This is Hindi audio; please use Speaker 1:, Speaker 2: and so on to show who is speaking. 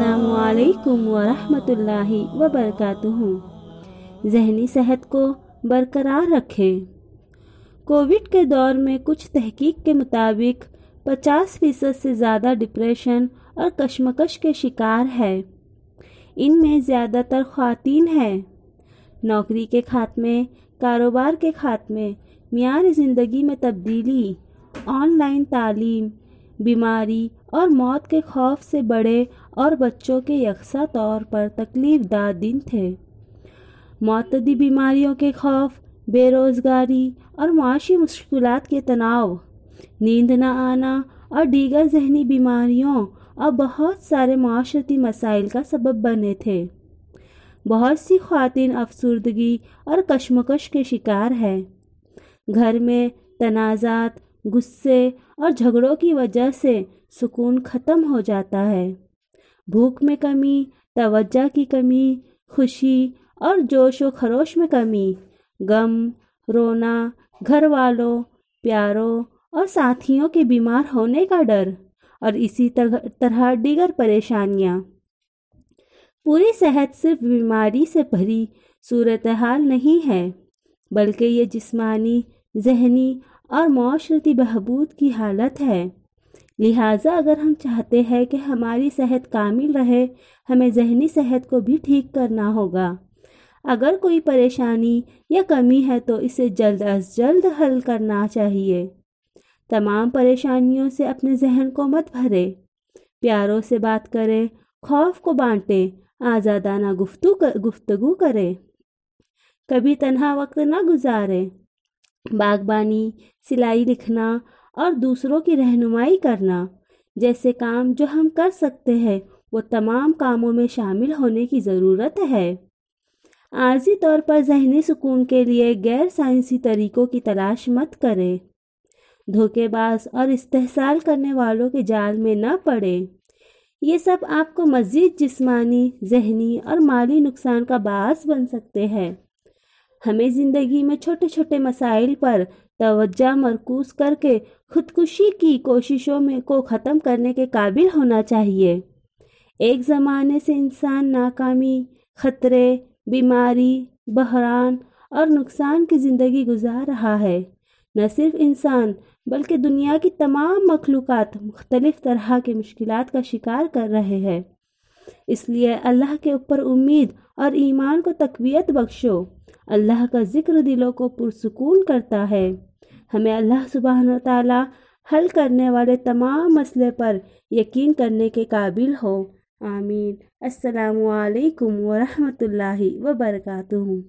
Speaker 1: असलकम वरहमल वबरक जहनी सेहत को बरकरार रखें कोविड के दौर में कुछ तहकीक के मुताबिक 50 फीसद से ज़्यादा डिप्रेशन और कशमकश के शिकार है इनमें ज़्यादातर खातन हैं नौकरी के खात्मे कारोबार के खात्मे मीर ज़िंदगी में तब्दीली ऑनलाइन तालीम बीमारी और मौत के खौफ से बड़े और बच्चों के यकसा तौर पर तकलीफ दा दिन थे मतदी बीमारियों के खौफ बेरोज़गारी और माशी मुश्किल के तनाव नींद न आना और दीगर जहनी बीमारियों और बहुत सारे माशरती मसाइल का सबब बने थे बहुत सी खातिन अफसरदगी और कशमकश के शिकार है घर में तनाज़ात गुस्से और झगड़ों की वजह से सुकून ख़त्म हो जाता है भूख में कमी तवज्जा की कमी खुशी और जोश व खरोश में कमी गम रोना घर वालों प्यारों और साथियों के बीमार होने का डर और इसी तरह दीगर परेशानियाँ पूरी सेहत सिर्फ बीमारी से भरी सूरत हाल नहीं है बल्कि ये जिस्मानी जहनी और माशरती बहबूद की हालत है लिहाजा अगर हम चाहते हैं कि हमारी सेहत कामिल रहे हमें जहनी सेहत को भी ठीक करना होगा अगर कोई परेशानी या कमी है तो इसे जल्द अज जल्द हल करना चाहिए तमाम परेशानियों से अपने जहन को मत भरे प्यारों से बात करें खौफ को बांटें आज़ादाना गुफ्तु कर, गुफ्तगु करें कभी तनहा वक्त ना गुजारें बागबानी सिलाई लिखना और दूसरों की रहनुमाई करना जैसे काम जो हम कर सकते हैं वो तमाम कामों में शामिल होने की ज़रूरत है आर्जी तौर पर जहनी सुकून के लिए गैर साइंसी तरीकों की तलाश मत करें धोखेबाज और इस्तेसाल करने वालों के जाल में न पड़े ये सब आपको मज़ीद जिस्मानी जहनी और माली नुकसान का बास बन सकते हैं हमें ज़िंदगी में छोटे छोटे मसाइल पर तवज्जा मरकूज करके खुदकुशी की कोशिशों में को ख़त्म करने के काबिल होना चाहिए एक ज़माने से इंसान नाकामी ख़तरे बीमारी बहरान और नुकसान की ज़िंदगी गुजार रहा है न सिर्फ इंसान बल्कि दुनिया की तमाम मखलूक मुख्तलिफ़ तरह के मुश्किल का शिकार कर रहे हैं इसलिए अल्लाह के ऊपर उम्मीद और ईमान को तकवीत बख्शो अल्लाह का जिक्र दिलों को पुरसकून करता है हमें अल्लाह सुबहान ताला हल करने वाले तमाम मसले पर यकीन करने के काबिल हो आमीन अस्सलाम वालेकुम वरहमतुल्लाहि व बरकातुहू